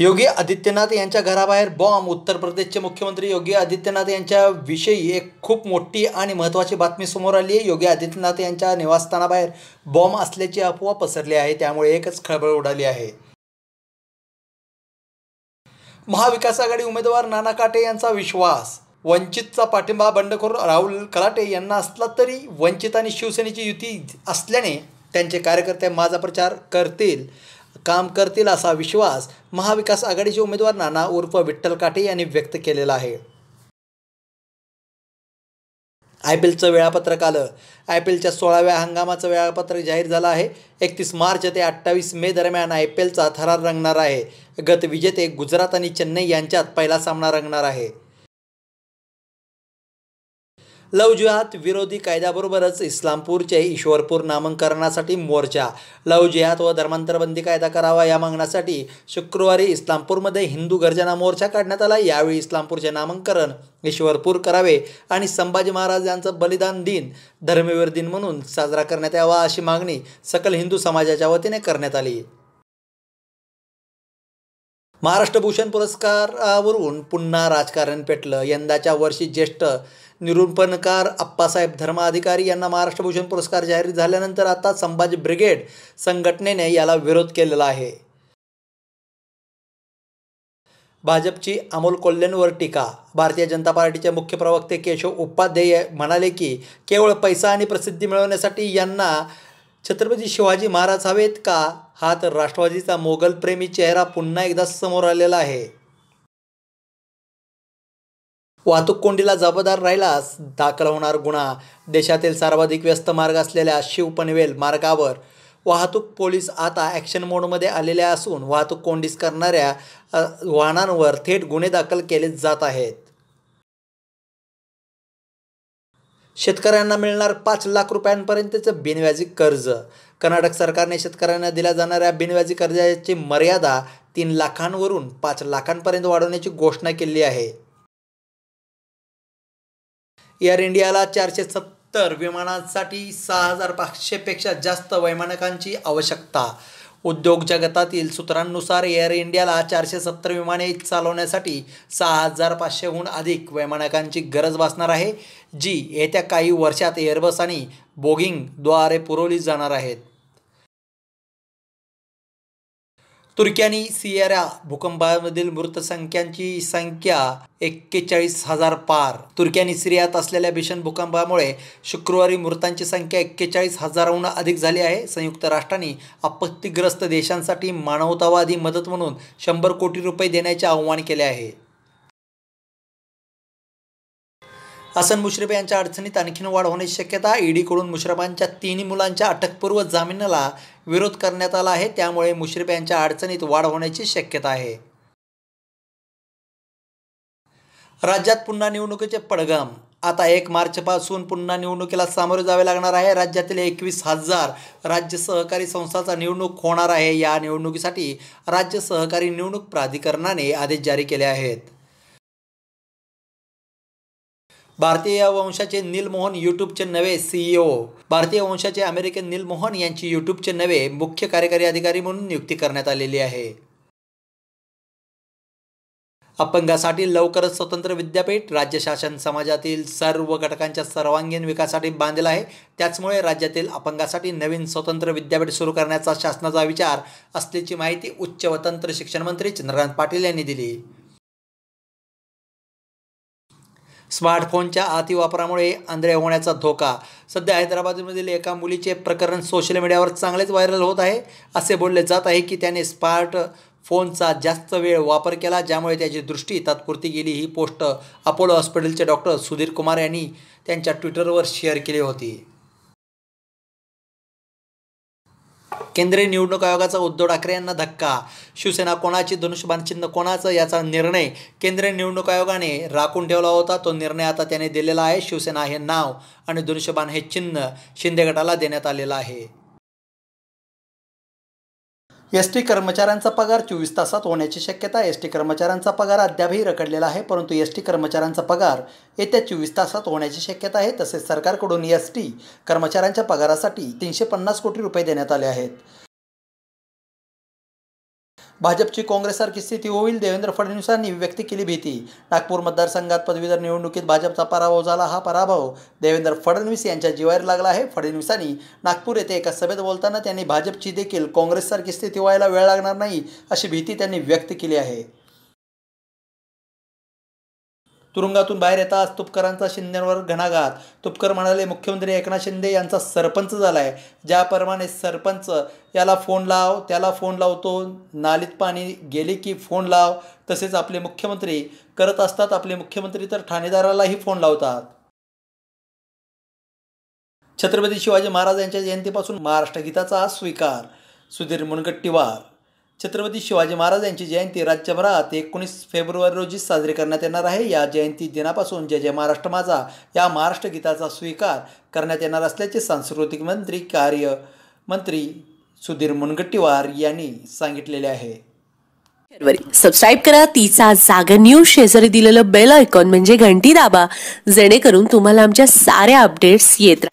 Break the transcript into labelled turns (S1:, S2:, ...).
S1: योगी आदित्यनाथ यांच्या घराबाहेर बॉम्ब उत्तर प्रदेशचे मुख्यमंत्री योगी आदित्यनाथ यांच्याविषयी एक खूप मोठी आणि महत्त्वाची बातमी समोर आली आहे योगी आदित्यनाथ यांच्या निवासस्थानाबाहेर बॉम्ब असल्याची अफवा पसरली आहे त्यामुळे एकच खळबळ उडाली आहे महाविकास आघाडी उमेदवार नाना काटे यांचा विश्वास वंचितचा पाठिंबा बंडखोर राहुल कलाटे यांना असला तरी वंचित आणि शिवसेनेची युती असल्याने त्यांचे कार्यकर्ते माझा प्रचार करतील काम करतील असा विश्वास महाविकास आघाडीचे उमेदवार नाना उर्फ विठ्ठल काटे यांनी व्यक्त केलेला आहे आय पी एलचं वेळापत्रक आलं आय पी एलच्या सोळाव्या हंगामाचं वेळापत्रक जाहीर झालं आहे एकतीस मार्च ते अठ्ठावीस मे दरम्यान आय पी एलचा थरार रंगणार आहे गत विजेते गुजरात आणि चेन्नई यांच्यात पहिला सामना रंगणार आहे लव जिहाद विरोधी कायद्याबरोबरच इस्लामपूरचे ईश्वरपूर नामांकरणासाठी मोर्चा लव जिहाद व धर्मांतरबंदी कायदा करावा या मागण्यासाठी शुक्रवारी इस्लामपूरमध्ये हिंदू गर्जना मोर्चा काढण्यात आला यावेळी इस्लामपूरचे नामांकरण ईश्वरपूर करावे आणि संभाजी महाराज यांचं बलिदान दिन धर्मवीर दिन म्हणून साजरा करण्यात यावा अशी मागणी सकल हिंदू समाजाच्या वतीने करण्यात आली महाराष्ट्रभूषण पुरस्कारावरून पुन्हा राजकारण पेटलं यंदाच्या वर्षी ज्येष्ठ निरूपणकार अप्पासाहेब धर्माधिकारी यांना महाराष्ट्र भूषण पुरस्कार जाहीर झाल्यानंतर आता संभाजी ब्रिगेड संघटनेने याला विरोध केलेला आहे भाजपची अमोल कोल्हेंवर टीका भारतीय जनता पार्टीचे मुख्य प्रवक्ते केशव उपाध्याय म्हणाले की केवळ पैसा आणि प्रसिद्धी मिळवण्यासाठी यांना छत्रपती शिवाजी महाराज हवेत का हा तर राष्ट्रवादीचा मोगलप्रेमी चेहरा पुन्हा एकदा समोर आलेला आहे वाहतूक कोंडीला जबाबदार राहिलास दाखल होणार गुन्हा देशातील सर्वाधिक व्यस्त मार्ग असलेल्या शिवपनवेल मार्गावर वाहतूक पोलीस आता ॲक्शन मोडमध्ये आलेल्या असून वाहतूक कोंडीस करणाऱ्या वाहनांवर थेट गुन्हे दाखल केले जात आहेत शेतकऱ्यांना मिळणार पाच लाख रुपयांपर्यंतचं बिनव्याजी कर्ज कर्नाटक सरकारने शेतकऱ्यांना दिल्या जाणाऱ्या बिनव्याजी कर्जाची मर्यादा तीन लाखांवरून पाच लाखांपर्यंत वाढवण्याची घोषणा केली आहे एअर इंडियाला चारशे सत्तर विमानांसाठी सहा हजार पाचशेपेक्षा जास्त वैमानकांची आवश्यकता उद्योग जगतातील सूत्रांनुसार एअर इंडियाला चारशे सत्तर विमाने चालवण्यासाठी सहा हजार पाचशेहून अधिक वैमानकांची गरज भासणार आहे जी येत्या काही वर्षात एअरबस आणि बोगिंगद्वारे पुरवली जाणार आहेत तुर्की आणि सिएरा भूकंपामधील मृत संख्यांची संख्या एक्केचाळीस हजार पार तुर्की आणि सिरियात असलेल्या भीषण भूकंपामुळे शुक्रवारी मृतांची संख्या एक्केचाळीस हजाराहून अधिक झाली आहे संयुक्त राष्ट्रांनी आपत्तीग्रस्त देशांसाठी मानवतावादी मदत म्हणून शंभर कोटी रुपये देण्याचे आवाहन केले आहे हसन मुश्रीफ यांच्या अडचणीत आणखीन वाढ होण्याची शक्यता ईडीकडून मुश्रफांच्या तिन्ही मुलांच्या अटकपूर्व जामिनाला विरोध करण्यात आला आहे त्यामुळे मुश्रीफ यांच्या अडचणीत वाढ होण्याची शक्यता आहे राज्यात पुन्हा निवडणुकीचे पडगाम आता एक मार्चपासून पुन्हा निवडणुकीला सामोरे जावे लागणार आहे राज्यातील एकवीस हजार राज्य सहकारी संस्थांचा निवडणूक होणार आहे या निवडणुकीसाठी राज्य सहकारी निवडणूक प्राधिकरणाने आदेश जारी केले आहेत भारतीय वंशाचे नीलमोहन युट्यूबचे नवे सीईओ e भारतीय वंशाचे अमेरिकन नीलमोहन यांची युट्यूबचे नवे मुख्य कार्यकारी अधिकारी म्हणून नियुक्ती करण्यात आलेली आहे अपंगासाठी लवकरच स्वतंत्र विद्यापीठ राज्य शासन समाजातील सर्व घटकांच्या सर्वांगीण विकासासाठी बांधले आहे त्याचमुळे राज्यातील अपंगासाठी नवीन स्वतंत्र विद्यापीठ सुरू करण्याचा शासनाचा विचार असल्याची माहिती उच्च व तंत्र शिक्षण मंत्री चंद्रकांत पाटील यांनी दिली स्मार्टफोनच्या अतिवापरामुळे आंधळे होण्याचा धोका सध्या हैदराबादमधील एका मुलीचे प्रकरण सोशल मीडियावर चांगलेच व्हायरल होत आहे असे बोलले जात आहे की त्याने स्मार्ट फोनचा जास्त वेळ वापर केला ज्यामुळे त्याची दृष्टी तात्पुरती गेली ही पोस्ट अपोलो हॉस्पिटलचे डॉक्टर सुधीर कुमार यांनी त्यांच्या ट्विटरवर शेअर केली होती केंद्रीय निवडणूक आयोगाचा उद्धव ठाकरे यांना धक्का शिवसेना कोणाची धनुष्यबाण चिन्ह कोणाचं याचा निर्णय केंद्रीय निवडणूक आयोगाने राखून ठेवला होता तो निर्णय आता त्याने दिलेला आहे शिवसेना हे नाव आणि धनुष्यबाण हे चिन्ह शिंदे गटाला देण्यात आलेलं आहे एस टी कर्मचाऱ्यांचा पगार चोवीस तासात होण्याची शक्यता एस टी कर्मचाऱ्यांचा पगार अद्यापही रखडलेला आहे परंतु एस टी कर्मचाऱ्यांचा पगार येत्या चोवीस तासात होण्याची शक्यता आहे तसेच सरकारकडून एस टी कर्मचाऱ्यांच्या पगारासाठी तीनशे पन्नास कोटी रुपये देण्यात आले आहेत भाजपची काँग्रेससारखी स्थिती होईल देवेंद्र फडणवीसांनी व्यक्त केली भीती नागपूर मतदारसंघात पदवीधर निवडणुकीत भाजपचा पराभव झाला हा पराभव देवेंद्र फडणवीस यांच्या जीवावर लागला आहे फडणवीसांनी नागपूर येथे एका सभेत बोलताना त्यांनी भाजपची देखील काँग्रेससारखी स्थिती व्हायला वेळ लागणार नाही अशी भीती त्यांनी व्यक्त केली आहे तुरुंगातून बाहेर येताच तुपकरांचा शिंदेवर घणाघात तुपकर म्हणाले मुख्यमंत्री एकनाथ शिंदे यांचा सरपंच झाला आहे ज्याप्रमाणे सरपंच याला फोन लाव त्याला फोन लावतो नालीत पाणी गेले की फोन लाव तसेच आपले मुख्यमंत्री करत असतात आपले मुख्यमंत्री तर ठाणेदारालाही फोन लावतात छत्रपती शिवाजी महाराज यांच्या जयंतीपासून महाराष्ट्र गीताचा स्वीकार सुधीर मुनगट्टीवार छत्रपती शिवाजी महाराज यांची जयंती राज्यभरात एकोणीस फेब्रुवारी रोजी साजरी करण्यात येणार आहे या जयंती दिनापासून जय जय महाराष्ट्र माझा या महाराष्ट्र गीताचा स्वीकार करण्यात येणार असल्याचे सांस्कृतिक मंत्री कार्य मंत्री सुधीर मुनगट्टीवार यांनी सांगितलेले आहे सबस्क्राईब करा तिचा जागर न्यूज शेजारी दिलेलं बेल आयकॉन म्हणजे घंटी दाबा जेणेकरून तुम्हाला आमच्या साऱ्या अपडेट्स येत